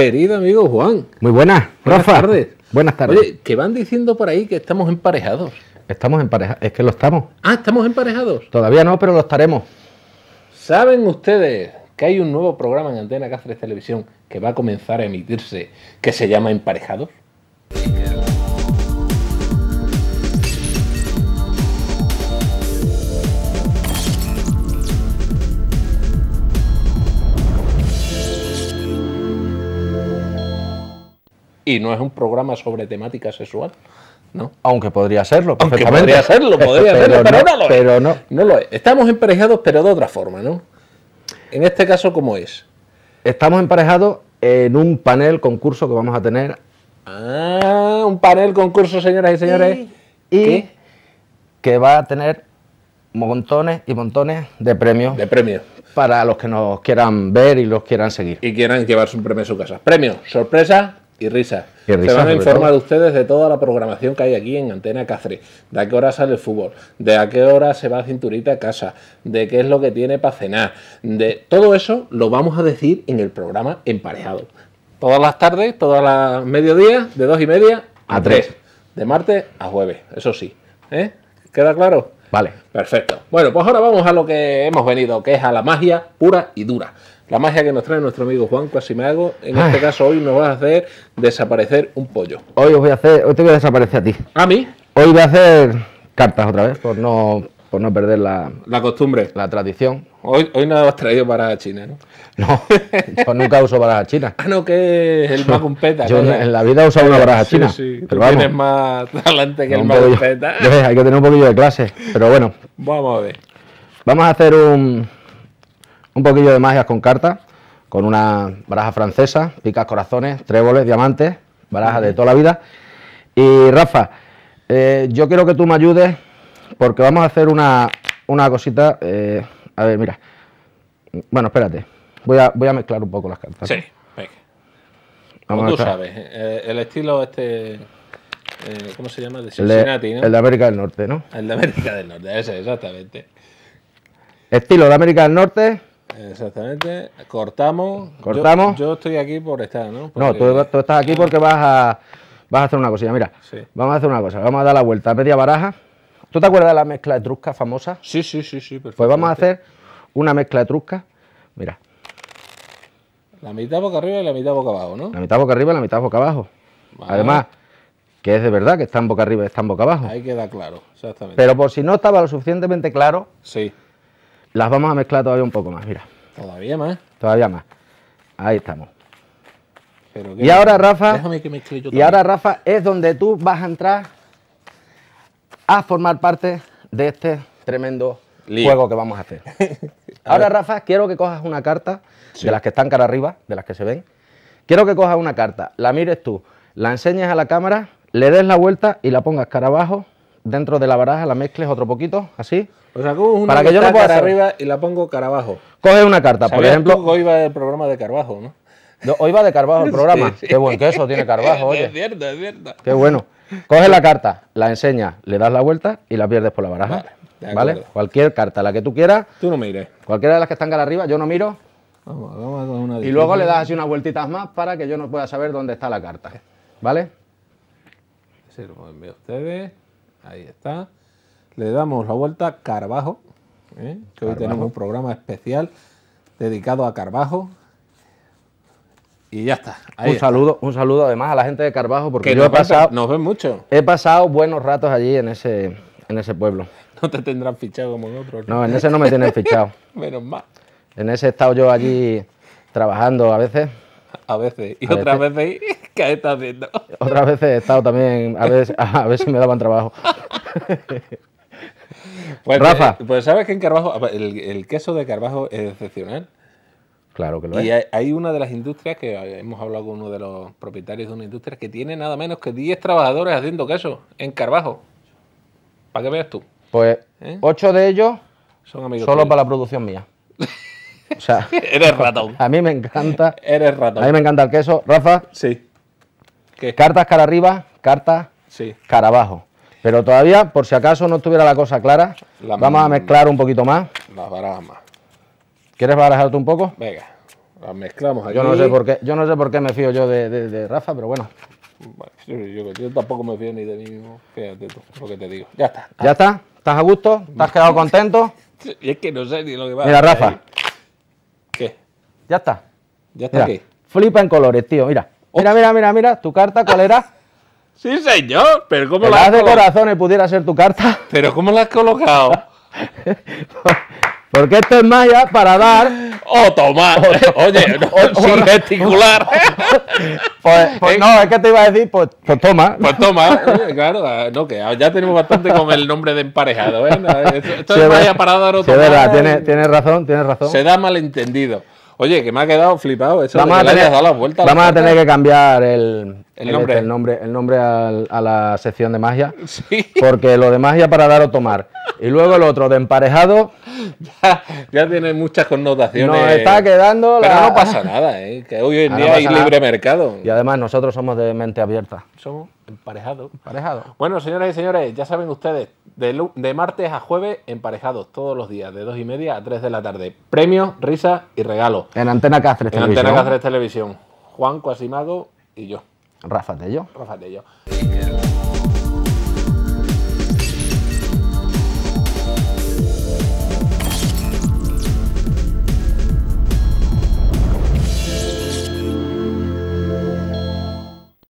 querido amigo Juan. Muy buenas, buenas Tardes. Buenas tardes. Oye, que van diciendo por ahí que estamos emparejados. Estamos emparejados, es que lo estamos. Ah, estamos emparejados. Todavía no, pero lo estaremos. ¿Saben ustedes que hay un nuevo programa en Antena Cáceres Televisión que va a comenzar a emitirse que se llama Emparejados? y no es un programa sobre temática sexual. ¿no? Aunque podría serlo, Aunque podría serlo, podría pero serlo, pero, no, lo es. Estamos emparejados, pero de otra forma, ¿no? En este caso, ¿cómo es? Estamos emparejados en un panel concurso que vamos a tener. Ah, un panel concurso, señoras y señores. Y, que va a tener montones y montones de premios. De premios. Para los que nos quieran ver y los quieran seguir. Y quieran llevarse un premio a su casa. Premio, sorpresa, y risa. Se van a informar ustedes de toda la programación que hay aquí en Antena Cáceres. De a qué hora sale el fútbol, de a qué hora se va a cinturita a casa, de qué es lo que tiene para cenar. De todo eso lo vamos a decir en el programa emparejado. Todas las tardes, todas las mediodías, de dos y media a, De martes a jueves, eso sí. ¿Eh? ¿Queda claro? Vale. Perfecto. Bueno, pues ahora vamos a lo que hemos venido, que es a la magia pura y dura. La magia que nos trae nuestro amigo Juan hago En este caso, hoy nos va a hacer desaparecer un pollo. Hoy os voy a hacer, hoy te voy a desaparecer a ti. ¿A mí? Hoy voy a hacer cartas otra vez, por no por no perder la, la costumbre, la tradición. Hoy, hoy no has traído baraja China, ¿no? No, yo nunca uso baraja china. Ah, no, que el macumpeta. yo en la vida he usado una baraja china. Sí, pero vamos, tienes más talante que el macumpeta. peta. hay que tener un poquillo de clase, pero bueno. Vamos a ver. Vamos a hacer un, un poquillo de magias con cartas, con una baraja francesa, picas corazones, tréboles, diamantes, baraja de toda la vida. Y Rafa, eh, yo quiero que tú me ayudes porque vamos a hacer una, cosita. Eh, a ver, mira. Bueno, espérate. Voy a, mezclar un poco las cartas. Sí, venga. Como tú sabes, eh, el estilo este. Eh, ¿Cómo se llama? De Cincinnati, el de, ¿no? El de América del Norte, ¿no? El de América del Norte, ese, exactamente. Estilo de América del Norte. Exactamente. Cortamos. Cortamos. Yo, estoy aquí por estar, ¿no? No, tú, estás aquí porque vas a, vas a hacer una cosilla. Mira, vamos a hacer una cosa. Vamos a dar la vuelta a media baraja. ¿Tú te acuerdas de la mezcla etrusca famosa? Sí, sí, sí, sí. Pues vamos a hacer una mezcla etrusca. Mira. La mitad boca arriba y la mitad boca abajo, ¿no? La mitad boca arriba y la mitad boca abajo. Además, que es de verdad que están boca arriba y están boca abajo. Ahí queda claro, exactamente. Pero por si no estaba lo suficientemente claro, sí. las vamos a mezclar todavía un poco más, mira. Todavía más. Todavía más. Ahí estamos. Pero y ahora, Rafa, Déjame que y ahora, Rafa, es donde tú vas a entrar a formar parte de este tremendo juego que vamos a hacer. Ahora, Rafa, quiero que cojas una carta de las que están cara arriba, de las que se ven. Quiero que cojas una carta, la mires tú, la enseñes a la cámara, le des la vuelta y la pongas cara abajo dentro de la baraja, la mezcles otro poquito, así. O sea, una para que yo cara arriba y la pongo cara abajo. Coge una carta, por ejemplo. Tú iba el programa de Carvajo, ¿no? hoy va de Carbajo el programa. qué Qué buen tiene Carbajo, oye. Es cierto, es cierto. Qué bueno. Coge la carta, la enseña, le das la vuelta y la pierdes por la baraja. Vale, Cualquier carta, la que tú quieras. Tú no mires. Cualquiera de las que están cara arriba, yo no miro. Vamos, vamos a una y luego le das así unas vueltitas más para que yo no pueda saber dónde está la carta. ¿Vale? Se lo envío a ustedes. Ahí está. Le damos la vuelta a ¿eh? hoy tenemos un programa especial dedicado a Carbajo. Y ya está. un saludo, un saludo además a la gente de Carbajo, porque yo he pasado. mucho. He pasado buenos ratos allí en ese, en ese pueblo. No te tendrán fichado como en No, en ese no me tienen fichado. Menos mal. En ese he estado yo allí trabajando a veces. A veces. Y otras veces, ¿qué estás haciendo? Otras veces he estado también, a veces a me daban trabajo. pues, Rafa. Eh, pues sabes que en Carbajo, el, el queso de Carbajo es excepcional. Claro que lo y es. Y hay, una de las industrias que eh, hemos hablado con uno de los propietarios de una industria que tiene nada menos que 10 trabajadores haciendo queso en Carbajo. Para qué veas tú. Pues 8 ¿Eh? ocho de ellos son amigos solo para la producción mía. O sea, eres ratón. A mí me encanta. Eres ratón. A mí me encanta el queso. Rafa. Sí. Cartas cara arriba, cartas sí. cara abajo. Pero todavía, por si acaso no estuviera la cosa clara, vamos a mezclar un poquito más. Las barajas más. ¿Quieres barajarte un poco? Venga, las mezclamos aquí. Yo no sé por qué, yo no sé por qué me fío yo de, de, Rafa, pero bueno. Yo, tampoco me fío ni de mí mismo. Fíjate tú, lo que te digo. Ya está. ¿Ya está? ¿Estás a gusto? estás quedado contento? y es que no sé ni lo que va Mira, Rafa. ¿Qué? Ya está. ¿Ya está aquí. qué? Flipa en colores, tío, mira. Mira, mira, mira, mira, tu carta, ¿cuál era? Sí, señor, pero ¿cómo la has de corazones pudiera ser tu carta? Pero ¿cómo la has colocado? Porque esto es más para dar. O oh, tomar. Oye, o, sin pues, pues, no, es que te iba a decir, pues, pues toma. Pues toma. claro, no, que ya tenemos bastante con el nombre de emparejado. ¿eh? Esto es maya para dar o sí, tomar. verdad, tienes, razón, tienes razón. Se da malentendido. Oye, que me ha quedado flipado eso vamos a tener, vamos a tener que cambiar el, el nombre, el, nombre, el nombre a la sección de magia. Sí. Porque lo de magia para dar o tomar. Y luego el otro de emparejado. ya, ya, tiene muchas connotaciones. Nos está quedando Pero no pasa nada, ¿eh? que hoy en ah, día hay libre mercado. Y además nosotros somos de mente abierta. Somos emparejados. Emparejado. Bueno, señoras y señores, ya saben ustedes, de, martes a jueves, emparejados todos los días, de dos y media a tres de la tarde. premio risa y regalo En Antena Cáceres Televisión. Antena Cáceres Televisión. Juan Coasimado y yo. Rafa Tello. Rafa Tello.